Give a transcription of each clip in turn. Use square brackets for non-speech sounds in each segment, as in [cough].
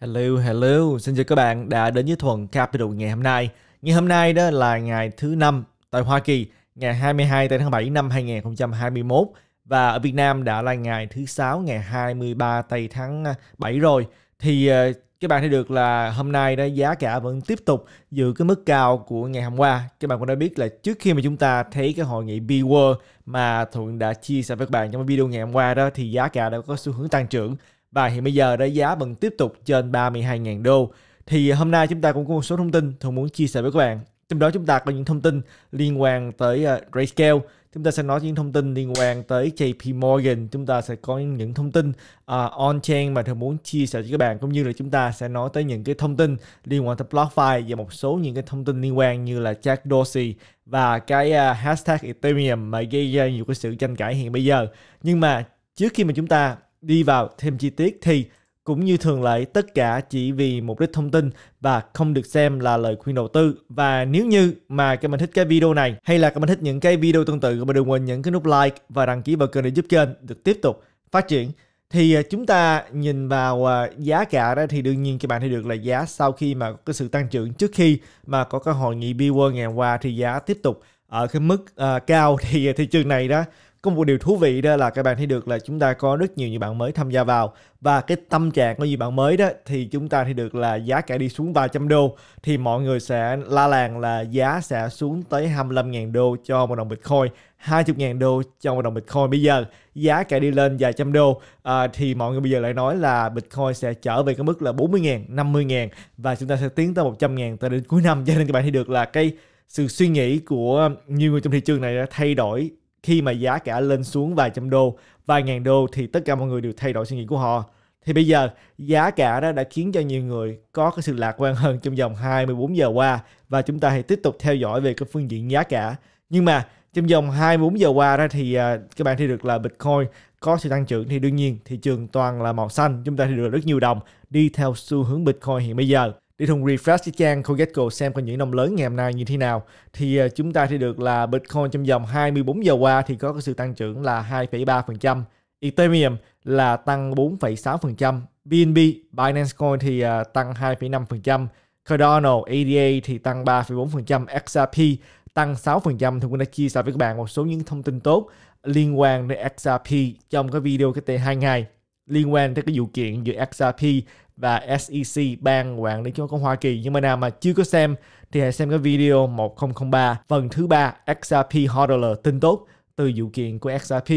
Hello, hello, xin chào các bạn đã đến với Thuần Capital ngày hôm nay. Ngày hôm nay đó là ngày thứ năm tại Hoa Kỳ, ngày 22 tháng 7 năm 2021 và ở Việt Nam đã là ngày thứ sáu ngày 23 tây tháng 7 rồi. Thì ờ, các bạn thấy được là hôm nay đó giá cả vẫn tiếp tục giữ cái mức cao của ngày hôm qua. Các bạn cũng đã biết là trước khi mà chúng ta thấy cái hội nghị B-World mà Thuận đã chia sẻ với các bạn trong video ngày hôm qua đó thì giá cả đã có xu hướng tăng trưởng và hiện bây giờ đã giá vẫn tiếp tục trên 32.000 đô. Thì hôm nay chúng ta cũng có một số thông tin thường muốn chia sẻ với các bạn. Trong đó chúng ta có những thông tin liên quan tới uh, Grayscale, chúng ta sẽ nói những thông tin liên quan tới JP Morgan, chúng ta sẽ có những thông tin uh, on-chain mà thường muốn chia sẻ với các bạn, cũng như là chúng ta sẽ nói tới những cái thông tin liên quan tới BlockFi và một số những cái thông tin liên quan như là Jack Dorsey và cái uh, hashtag Ethereum mà gây ra nhiều cái sự tranh cãi hiện bây giờ. Nhưng mà trước khi mà chúng ta đi vào thêm chi tiết thì cũng như thường lệ tất cả chỉ vì mục đích thông tin và không được xem là lời khuyên đầu tư và nếu như mà các bạn thích cái video này hay là các bạn thích những cái video tương tự các bạn đừng quên nhấn cái nút like và đăng ký vào kênh để giúp kênh được tiếp tục phát triển thì à, chúng ta nhìn vào à, giá cả đó thì đương nhiên các bạn thấy được là giá sau khi mà có cái sự tăng trưởng trước khi mà có cái hội nghị B World ngày hôm qua thì giá tiếp tục ở cái mức uh, cao [laughs] thì thị trường này đó có một điều thú vị đó là các bạn thấy được là chúng ta có rất nhiều những bạn mới tham gia vào và cái tâm trạng của những bạn mới đó thì chúng ta thấy được là giá cả đi xuống vài trăm đô thì mọi người sẽ la làng là giá sẽ xuống tới 25.000 đô cho một đồng Bitcoin 20.000 đô cho một đồng Bitcoin bây giờ giá cả đi lên vài trăm đô à, thì mọi người bây giờ lại nói là Bitcoin sẽ trở về cái mức là 40.000, 50.000 và chúng ta sẽ tiến tới 100.000 tới đến cuối năm cho nên các bạn thấy được là cái sự suy nghĩ của nhiều người trong thị trường này đã thay đổi khi mà giá cả lên xuống vài trăm đô, vài ngàn đô thì tất cả mọi người đều thay đổi suy nghĩ của họ. Thì bây giờ giá cả đó đã khiến cho nhiều người có cái sự lạc quan hơn trong vòng 24 giờ qua và chúng ta hãy tiếp tục theo dõi về cái phương diện giá cả. Nhưng mà trong vòng 24 giờ qua đó thì à, các bạn thấy được là Bitcoin có sự tăng trưởng thì đương nhiên thị trường toàn là màu xanh chúng ta thì được rất nhiều đồng đi theo xu hướng Bitcoin hiện bây giờ Đi thùng refresh cái trang CoinGecko xem có những đồng lớn ngày hôm nay như thế nào. Thì ờ, chúng ta thì được là Bitcoin trong vòng 24 giờ qua thì có sự tăng trưởng là 2,3%. Ethereum là tăng 4,6%. BNB, Binance Coin thì ờ, tăng 2,5%. Cardano, ADA thì tăng 3,4%. XRP tăng 6%. Thì cũng đã chia sẻ với các bạn một số những thông tin tốt liên quan đến XRP trong cái video cách đây 2 ngày liên quan tới cái vụ kiện giữa XRP và SEC ban quản lý chứng khoán Hoa Kỳ. Nhưng mà nào mà chưa có xem thì hãy xem cái video 1003 phần thứ ba XRP Hodler tin tốt từ vụ kiện của XRP.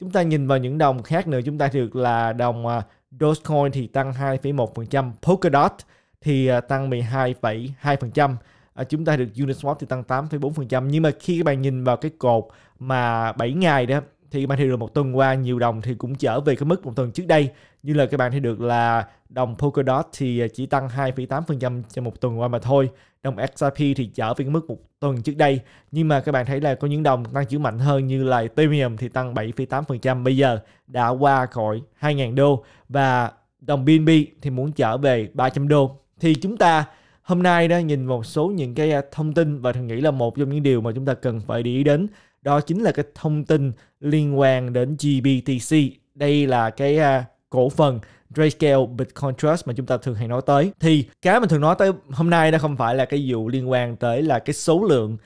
Chúng ta nhìn vào những đồng khác nữa chúng ta được là đồng à, Dogecoin thì tăng 2,1%, Polkadot thì à, tăng 12,2%, à, chúng ta được Uniswap thì tăng 8,4%. Nhưng mà khi các bạn nhìn vào cái cột mà 7 ngày đó thì bạn thì được một tuần qua nhiều đồng thì cũng trở về cái mức một tuần trước đây như là các bạn thì được là đồng Polkadot thì chỉ tăng 2,8% cho một tuần qua mà thôi đồng XRP thì trở về cái mức một tuần trước đây nhưng mà các bạn thấy là có những đồng tăng trưởng mạnh hơn như là Ethereum thì tăng 7,8% bây giờ đã qua khỏi 2.000 đô và đồng BNB thì muốn trở về 300 đô thì chúng ta hôm nay đó nhìn một số những cái thông tin và thường nghĩ là một trong những điều mà chúng ta cần phải để ý đến đó chính là cái thông tin liên quan đến GBTC. Đây là cái uh, cổ phần Grayscale Bitcoin Trust mà chúng ta thường hay nói tới. Thì cái mình thường nói tới hôm nay đó không phải là cái vụ liên quan tới là cái số lượng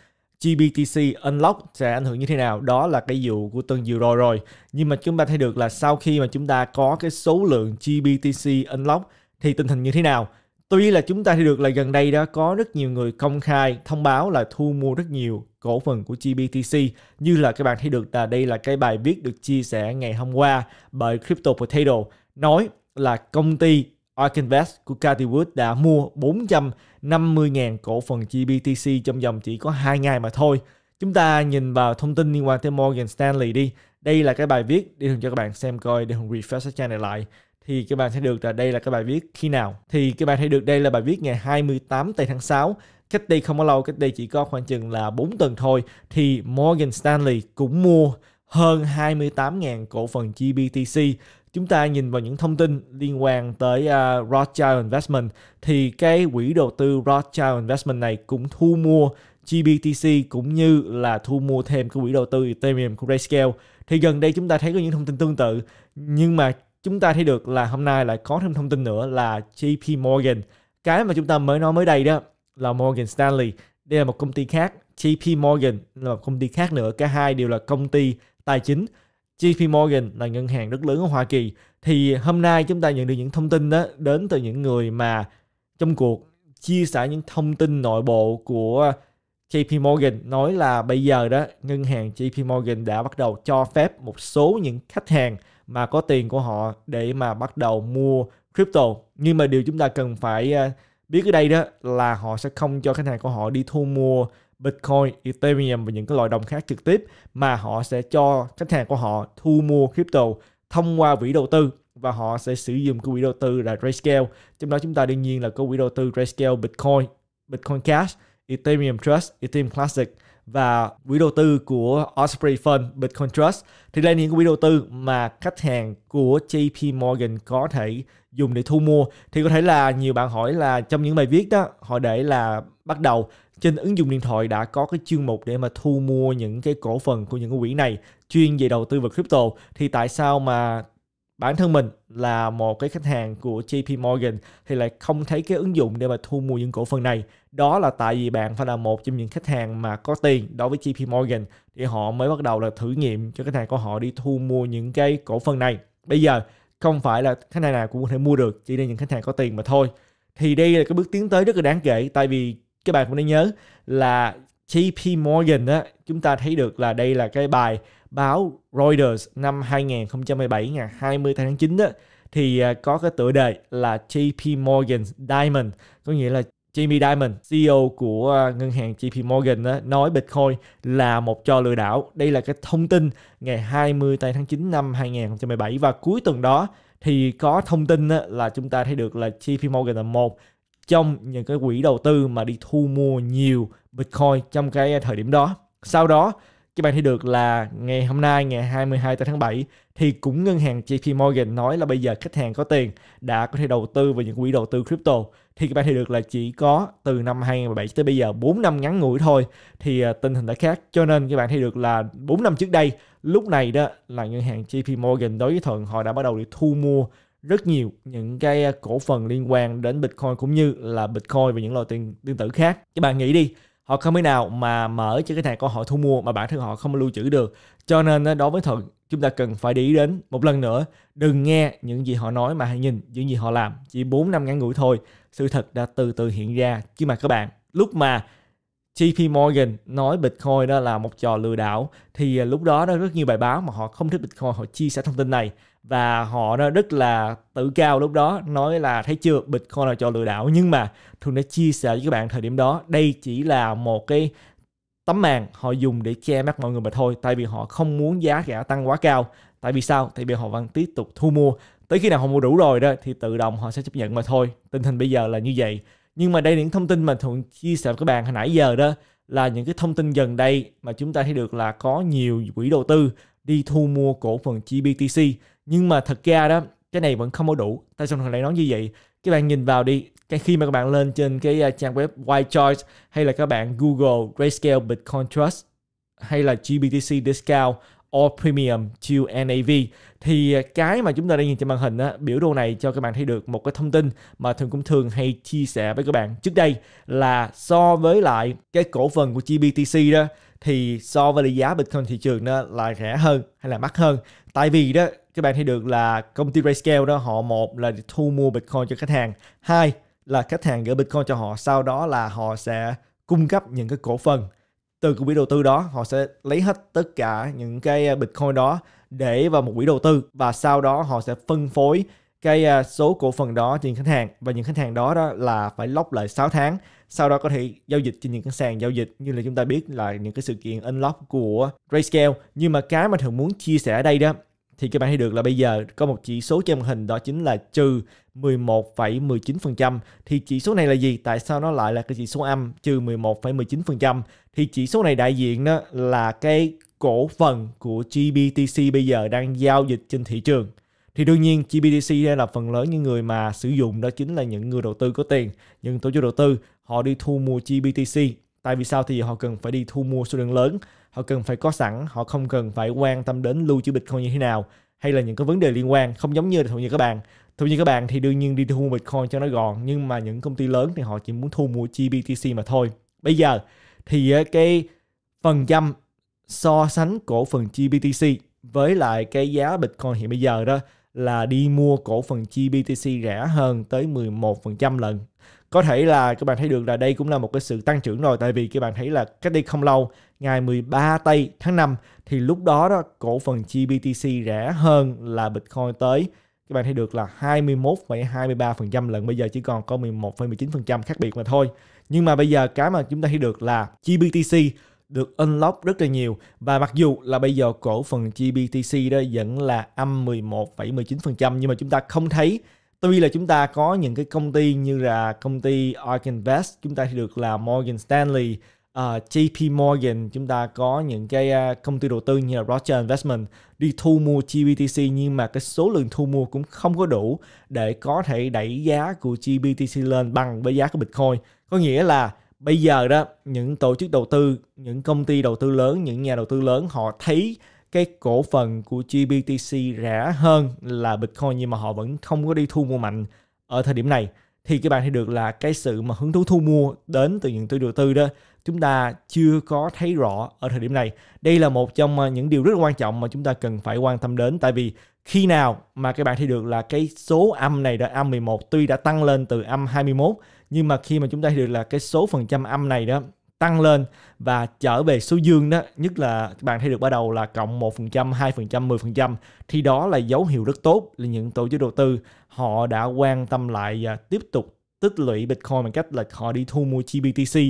GBTC unlock sẽ ảnh hưởng như thế nào đó là cái vụ của tuần vừa rồi rồi nhưng mà chúng ta thấy được là sau khi mà chúng ta có cái số lượng GBTC unlock thì tình hình như thế nào Tuy là chúng ta thì được là gần đây đã có rất nhiều người công khai thông báo là thu mua rất nhiều cổ phần của GBTC như là các bạn thấy được là đây là cái bài viết được chia sẻ ngày hôm qua bởi Crypto Potato nói là công ty Ark Invest của Cathy Wood đã mua 450.000 cổ phần GBTC trong vòng chỉ có 2 ngày mà thôi. Chúng ta nhìn vào thông tin liên quan tới Morgan Stanley đi. Đây là cái bài viết để cho các bạn xem coi để Hùng refresh trang này lại thì các bạn sẽ được là đây là các bài viết khi nào thì các bạn thấy được đây là bài viết ngày 28 tây tháng 6 cách đây không có lâu cách đây chỉ có khoảng chừng là 4 tuần thôi thì Morgan Stanley cũng mua hơn 28.000 cổ phần GBTC chúng ta nhìn vào những thông tin liên quan tới uh, Rothschild Investment thì cái quỹ đầu tư Rothschild Investment này cũng thu mua GBTC cũng như là thu mua thêm cái quỹ đầu tư Ethereum của Grayscale thì gần đây chúng ta thấy có những thông tin tương tự nhưng mà chúng ta thấy được là hôm nay lại có thêm thông tin nữa là JP Morgan cái mà chúng ta mới nói mới đây đó là Morgan Stanley đây là một công ty khác JP Morgan là một công ty khác nữa cả hai đều là công ty tài chính JP Morgan là ngân hàng rất lớn ở Hoa Kỳ thì hôm nay chúng ta nhận được những thông tin đó đến từ những người mà trong cuộc chia sẻ những thông tin nội bộ của JP Morgan nói là bây giờ đó ngân hàng JP Morgan đã bắt đầu cho phép một số những khách hàng mà có tiền của họ để mà bắt đầu mua crypto nhưng mà điều chúng ta cần phải ờ, biết ở đây đó là họ sẽ không cho khách hàng của họ đi thu mua Bitcoin, Ethereum và những cái loại đồng khác trực tiếp mà họ sẽ cho khách hàng của họ thu mua crypto thông qua quỹ đầu tư và họ sẽ sử dụng cái quỹ đầu tư là Grayscale. Trong đó chúng ta đương nhiên là có quỹ đầu tư Grayscale Bitcoin, Bitcoin Cash, Ethereum Trust, Ethereum Classic và quỹ đầu tư của Osprey Fund Bitcoin Trust thì đây là những quỹ đầu tư mà khách hàng của JP Morgan có thể dùng để thu mua thì có thể là nhiều bạn hỏi là trong những bài viết đó họ để là bắt đầu trên ứng dụng điện thoại đã có cái chuyên mục để mà thu mua những cái cổ phần của những cái quỹ này chuyên về đầu tư vào crypto thì tại sao mà bản thân mình là một cái khách hàng của JP Morgan thì lại không thấy cái ứng dụng để mà thu mua những cổ phần này. Đó là tại vì bạn phải là một trong những khách hàng mà có tiền đối với JP Morgan thì họ mới bắt đầu là thử nghiệm cho khách hàng của họ đi thu mua những cái cổ phần này. Bây giờ không phải là khách hàng nào cũng có thể mua được, chỉ là những khách hàng có tiền mà thôi. Thì đây là cái bước tiến tới rất là đáng kể tại vì các bạn cũng nên nhớ là JP Morgan á, chúng ta thấy được là đây là cái bài báo Reuters năm 2017 ngày 20 tháng 9 đó thì à, có cái tựa đề là JP Morgan Diamond có nghĩa là Jamie Diamond, CEO của à, ngân hàng JP Morgan đó, nói Bitcoin là một trò lừa đảo. Đây là cái thông tin ngày 20 tháng 9 năm 2017 và cuối tuần đó thì có thông tin là chúng ta thấy được là JP Morgan là một trong những cái quỹ đầu tư mà đi thu mua nhiều Bitcoin trong cái thời điểm đó. Sau đó, các bạn thấy được là ngày hôm nay ngày 22 tháng 7 thì cũng ngân hàng JP Morgan nói là bây giờ khách hàng có tiền đã có thể đầu tư vào những quỹ đầu tư crypto thì các bạn thấy được là chỉ có từ năm 2007 tới bây giờ 4 năm ngắn ngủi thôi thì à, tình hình đã khác cho nên các bạn thấy được là 4 năm trước đây lúc này đó là ngân hàng JP Morgan đối với Thuận họ đã bắt đầu đi thu mua rất nhiều những cái à, cổ phần liên quan đến Bitcoin cũng như là Bitcoin và những loại tiền tương tự khác. Các bạn nghĩ đi, họ không thể nào mà mở cho cái thằng con họ thu mua mà bản thân họ không lưu trữ được. Cho nên đối với thật chúng ta cần phải để ý đến một lần nữa đừng nghe những gì họ nói mà hãy nhìn những gì họ làm chỉ 4 năm ngắn ngủi thôi sự thật đã từ từ hiện ra chứ mà các bạn lúc mà JP Morgan nói Bitcoin đó là một trò lừa đảo thì à, lúc đó đó rất nhiều bài báo mà họ không thích Bitcoin họ chia sẻ thông tin này và họ rất là tự cao lúc đó nói là thấy chưa Bitcoin là cho lừa đảo nhưng mà thường đã chia sẻ với các bạn thời điểm đó đây chỉ là một cái tấm màn họ dùng để che mắt mọi người mà thôi tại vì họ không muốn giá cả tăng quá cao tại vì sao tại vì họ vẫn tiếp tục thu mua tới khi nào họ mua đủ rồi đó thì tự động họ sẽ chấp nhận mà thôi tình hình bây giờ là như vậy nhưng mà đây những thông tin mà thuận chia sẻ với các bạn hồi nãy giờ đó là những cái thông tin gần đây mà chúng ta thấy được là có nhiều quỹ đầu tư đi thu mua cổ phần GBTC nhưng mà thật ra đó cái này vẫn không có đủ tại sao thằng lại nói như vậy các bạn nhìn vào đi cái khi mà các bạn lên trên cái à, trang web White Choice hay là các bạn Google Grayscale Bitcoin Trust hay là GBTC Discount All Premium to NAV thì cái mà chúng ta đang nhìn trên màn hình á, biểu đồ này cho các bạn thấy được một cái thông tin mà thường cũng thường hay chia sẻ với các bạn trước đây là so với lại cái cổ phần của GBTC đó thì so với giá Bitcoin thị trường đó là rẻ hơn hay là mắc hơn tại vì đó các bạn thấy được là công ty Grayscale đó họ một là thu mua Bitcoin cho khách hàng, hai là khách hàng gửi Bitcoin cho họ, sau đó là họ sẽ cung cấp những cái cổ phần từ quỹ đầu tư đó, họ sẽ lấy hết tất cả những cái à, Bitcoin đó để vào một quỹ đầu tư và sau đó họ sẽ phân phối cái à, số cổ phần đó cho những khách hàng và những khách hàng đó đó là phải lock lại 6 tháng sau đó có thể giao dịch trên những cái sàn giao dịch như là chúng ta biết là những cái sự kiện unlock của Grayscale nhưng mà cái mà thường muốn chia sẻ ở đây đó thì các bạn thấy được là bây giờ có một chỉ số trên màn hình đó chính là trừ 11,19%. Thì chỉ số này là gì? Tại sao nó lại là cái chỉ số âm trừ 11,19%? Thì chỉ số này đại diện đó là cái cổ phần của GBTC bây giờ đang giao dịch trên thị trường. Thì đương nhiên GBTC đây là phần lớn những người mà sử dụng đó chính là những người đầu tư có tiền, những tổ chức đầu tư họ đi thu mua GBTC. Tại vì sao thì họ cần phải đi thu mua số lượng lớn họ cần phải có sẵn họ không cần phải quan tâm đến lưu trữ bitcoin như thế nào hay là những cái vấn đề liên quan không giống như là thụ như các bạn thụ như các bạn thì đương nhiên đi thu mua bitcoin cho nó gọn nhưng mà những công ty lớn thì họ chỉ muốn thu mua gbtc mà thôi bây giờ thì cái phần trăm so sánh cổ phần gbtc với lại cái giá bitcoin hiện bây giờ đó là đi mua cổ phần GBTC rẻ hơn tới 11% lần. Có thể là các bạn thấy được là đây cũng là một cái sự tăng trưởng rồi tại vì các bạn thấy là cách đây không lâu ngày 13 tây tháng 5 thì lúc đó đó cổ phần GBTC rẻ hơn là Bitcoin tới các bạn thấy được là 21,23% lần bây giờ chỉ còn có 11,19% khác biệt mà thôi. Nhưng mà bây giờ cái mà chúng ta thấy được là GBTC được unlock rất là nhiều và mặc dù là bây giờ cổ phần GBTC đó vẫn là âm 11,19% nhưng mà chúng ta không thấy Tuy là chúng ta có những cái công ty như là công ty Ark Invest, chúng ta thấy được là Morgan Stanley, uh, ờ, JP Morgan chúng ta có những cái uh, công ty đầu tư như là Rothschild Investment đi thu mua GBTC nhưng mà cái số lượng thu mua cũng không có đủ để có thể đẩy giá của GBTC lên bằng với giá của Bitcoin. Có nghĩa là bây giờ đó những tổ chức đầu tư, những công ty đầu tư lớn, những nhà đầu tư lớn họ thấy cái cổ phần của GBTC rẻ hơn là Bitcoin nhưng mà họ vẫn không có đi thu mua mạnh ở thời điểm này thì các bạn thấy được là cái sự mà hứng thú thu mua đến từ những tư đầu tư đó chúng ta chưa có thấy rõ ở thời điểm này. Đây là một trong à, những điều rất quan trọng mà chúng ta cần phải quan tâm đến tại vì khi nào mà các bạn thấy được là cái số âm này đã âm 11 tuy đã tăng lên từ âm 21 nhưng mà khi mà chúng ta thấy được là cái số phần trăm âm này đó tăng lên và trở về số dương đó nhất là các bạn thấy được bắt đầu là cộng 1%, 2%, 10% thì đó là dấu hiệu rất tốt là những tổ chức đầu tư họ đã quan tâm lại và tiếp tục tích lũy Bitcoin bằng cách là họ đi thu mua GBTC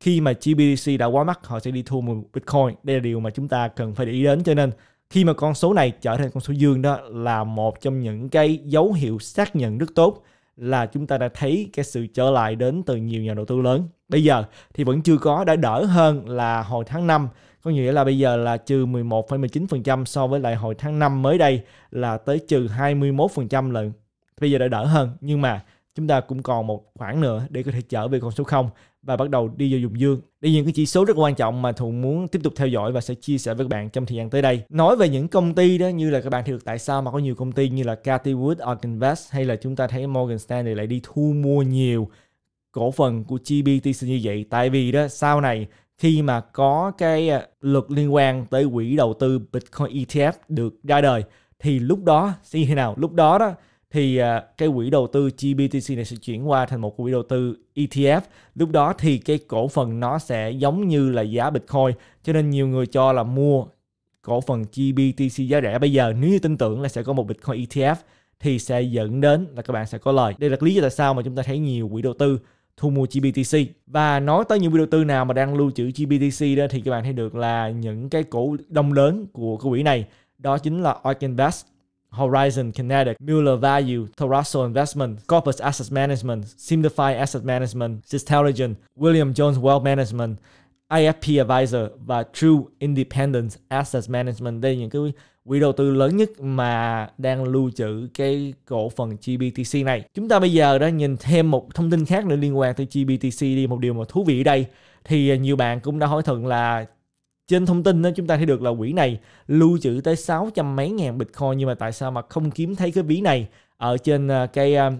khi mà GBDC đã quá mắc họ sẽ đi thu một Bitcoin đây là điều mà chúng ta cần phải để ý đến cho nên khi mà con số này trở thành con số dương đó là một trong những cái dấu hiệu xác nhận rất tốt là chúng ta đã thấy cái sự trở lại đến từ nhiều nhà đầu tư lớn. Bây giờ thì vẫn chưa có đã đỡ hơn là hồi tháng 5, có nghĩa là bây giờ là trừ 11,19% so với lại hồi tháng 5 mới đây là tới trừ 21% lần. Bây giờ đã đỡ hơn nhưng mà chúng ta cũng còn một khoảng nữa để có thể trở về con số 0 và bắt đầu đi vào vùng dương. Đây những cái chỉ số rất quan trọng mà thùng muốn tiếp tục theo dõi và sẽ chia sẻ với các bạn trong thời gian tới đây. Nói về những công ty đó như là các bạn thì được tại sao mà có nhiều công ty như là Cathy Wood, Ark Invest hay là chúng ta thấy Morgan Stanley lại đi thu mua nhiều cổ phần của GBTC như vậy tại vì đó sau này khi mà có cái à, luật liên quan tới quỹ đầu tư Bitcoin ETF được ra đời thì lúc đó sẽ như thế nào? Lúc đó đó thì à, cái quỹ đầu tư GBTC này sẽ chuyển qua thành một quỹ đầu tư ETF. Lúc đó thì cái cổ phần nó sẽ giống như là giá Bitcoin cho nên nhiều người cho là mua cổ phần GBTC giá rẻ bây giờ nếu như tin tưởng là sẽ có một Bitcoin ETF thì sẽ dẫn đến là các bạn sẽ có lời. Đây là lý do tại sao mà chúng ta thấy nhiều quỹ đầu tư thu mua GBTC. Và nói tới những quỹ đầu tư nào mà đang lưu trữ GBTC đó thì các bạn thấy được là những cái cổ đông lớn của cái quỹ này đó chính là Oikenbest, Horizon Kinetic, Mueller Value, Terrasso Investment, Corpus Asset Management, Simplify Asset Management, Systelligen, William Jones Wealth Management, IFP Advisor và True Independent Asset Management. Đây là những cái quỹ đầu tư lớn nhất mà đang lưu trữ cái cổ phần GBTC này. Chúng ta bây giờ đã nhìn thêm một thông tin khác nữa liên quan tới GBTC đi một điều mà thú vị ở đây thì nhiều bạn cũng đã hỏi thận là trên thông tin đó, chúng ta thấy được là quỹ này lưu trữ tới 600 mấy ngàn Bitcoin nhưng mà tại sao mà không kiếm thấy cái ví này ở trên à, cái à,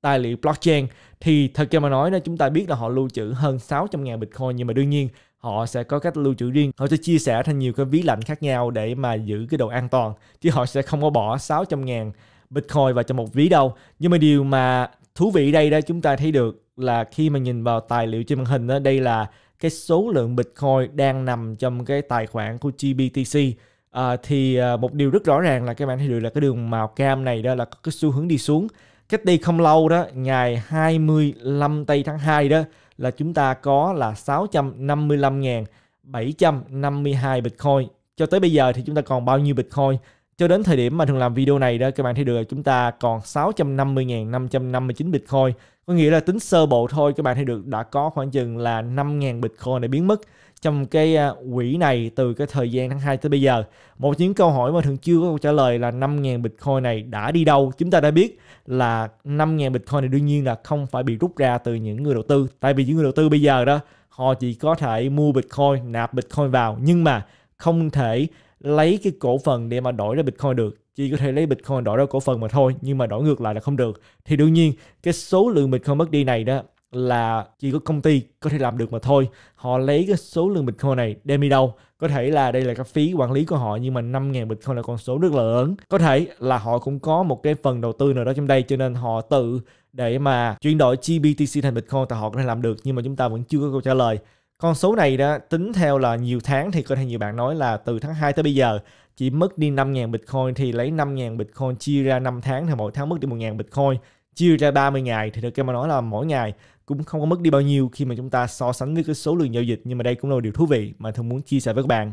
tài liệu blockchain thì thật ra mà nói đó chúng ta biết là họ lưu trữ hơn 600 ngàn Bitcoin nhưng mà đương nhiên họ sẽ có cách lưu trữ riêng họ sẽ chia sẻ thành nhiều cái ví lạnh khác nhau để mà giữ cái độ an toàn chứ họ sẽ không có bỏ 600 ngàn Bitcoin vào trong một ví đâu nhưng mà điều mà thú vị đây đó chúng ta thấy được là khi mà nhìn vào tài liệu trên màn hình đó, đây là cái số lượng Bitcoin đang nằm trong cái tài khoản của GBTC à, thì à, một điều rất rõ ràng là các bạn thấy được là cái đường màu cam này đó là có cái xu hướng đi xuống cách đây không lâu đó ngày 25 tây tháng 2 đó là chúng ta có là 655.752 Bitcoin cho tới bây giờ thì chúng ta còn bao nhiêu Bitcoin cho đến thời điểm mà thường làm video này đó các bạn thấy được là chúng ta còn 650.559 Bitcoin. Có nghĩa là tính sơ bộ thôi các bạn thấy được đã có khoảng chừng là 5.000 Bitcoin để biến mất trong cái à, quỹ này từ cái thời gian tháng 2 tới bây giờ. Một những câu hỏi mà thường chưa có câu trả lời là 5.000 Bitcoin này đã đi đâu? Chúng ta đã biết là 5.000 Bitcoin này đương nhiên là không phải bị rút ra từ những người đầu tư. Tại vì những người đầu tư bây giờ đó họ chỉ có thể mua Bitcoin, nạp Bitcoin vào nhưng mà không thể lấy cái cổ phần để mà đổi ra Bitcoin được chỉ có thể lấy Bitcoin đổi ra cổ phần mà thôi nhưng mà đổi ngược lại là không được thì đương nhiên cái số lượng Bitcoin mất đi này đó là chỉ có công ty có thể làm được mà thôi họ lấy cái số lượng Bitcoin này đem đi đâu có thể là đây là các phí quản lý của họ nhưng mà 5.000 Bitcoin là con số rất là lớn có thể là họ cũng có một cái phần đầu tư nào đó trong đây cho nên họ tự để mà chuyển đổi GBTC thành Bitcoin thì họ có thể làm được nhưng mà chúng ta vẫn chưa có câu trả lời con số này đó tính theo là nhiều tháng thì có thể nhiều bạn nói là từ tháng 2 tới bây giờ chỉ mất đi 5.000 Bitcoin thì lấy 5.000 Bitcoin chia ra 5 tháng thì mỗi tháng mất đi 1.000 Bitcoin chia ra 30 ngày thì được ra mà nói là mỗi ngày cũng không có mất đi bao nhiêu khi mà chúng ta so sánh với cái số lượng giao dịch nhưng mà đây cũng là một điều thú vị mà thường muốn chia sẻ với các bạn.